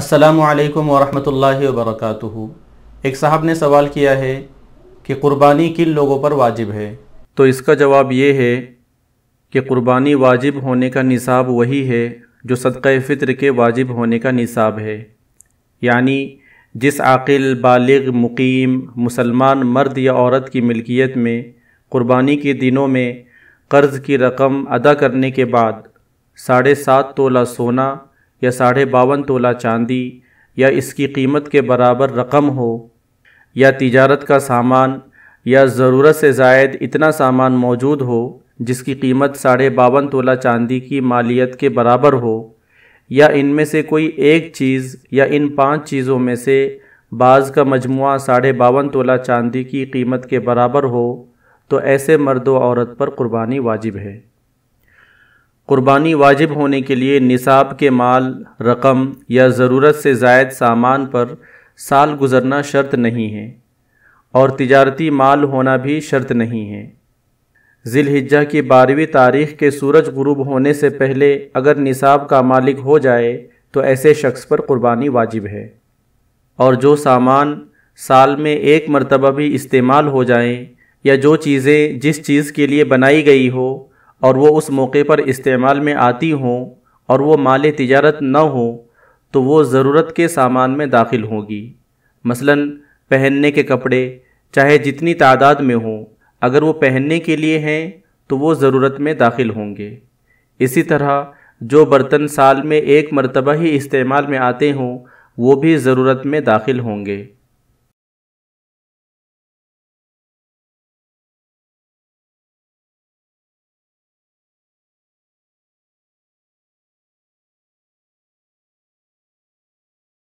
السلام علیکم ورحمۃ اللہ وبرکاتہ ایک صاحب نے سوال کیا ہے کہ قربانی کن لوگوں پر واجب ہے تو اس کا جواب یہ ہے کہ قربانی واجب ہونے کا نصاب وہی ہے جو صدقہ فطر کے واجب ہونے کا نصاب ہے یعنی جس عاقل بالغ مقیم مسلمان مرد یا عورت کی ملکیت میں قربانی کے دنوں میں قرض کی رقم ادا کرنے کے بعد ساڑھے سات تولہ سونا یا ساڑھے باون تولہ چاندی یا اس کی قیمت کے برابر رقم ہو یا تجارت کا سامان یا ضرورت سے زائد اتنا سامان موجود ہو جس کی قیمت ساڑھے باون تولہ چاندی کی مالیت کے برابر ہو یا ان میں سے کوئی ایک چیز یا ان پانچ چیزوں میں سے بعض کا مجموعہ ساڑھے باون تولہ چاندی کی قیمت کے برابر ہو تو ایسے مرد و عورت پر قربانی واجب ہے قربانی واجب ہونے کے لیے نصاب کے مال رقم یا ضرورت سے زائد سامان پر سال گزرنا شرط نہیں ہے اور تجارتی مال ہونا بھی شرط نہیں ہے ذی الحجہ کی بارہویں تاریخ کے سورج غروب ہونے سے پہلے اگر نصاب کا مالک ہو جائے تو ایسے شخص پر قربانی واجب ہے اور جو سامان سال میں ایک مرتبہ بھی استعمال ہو جائیں یا جو چیزیں جس چیز کے لیے بنائی گئی ہو اور وہ اس موقع پر استعمال میں آتی ہوں اور وہ مال تجارت نہ ہوں تو وہ ضرورت کے سامان میں داخل ہوگی مثلا پہننے کے کپڑے چاہے جتنی تعداد میں ہوں اگر وہ پہننے کے لیے ہیں تو وہ ضرورت میں داخل ہوں گے اسی طرح جو برتن سال میں ایک مرتبہ ہی استعمال میں آتے ہوں وہ بھی ضرورت میں داخل ہوں گے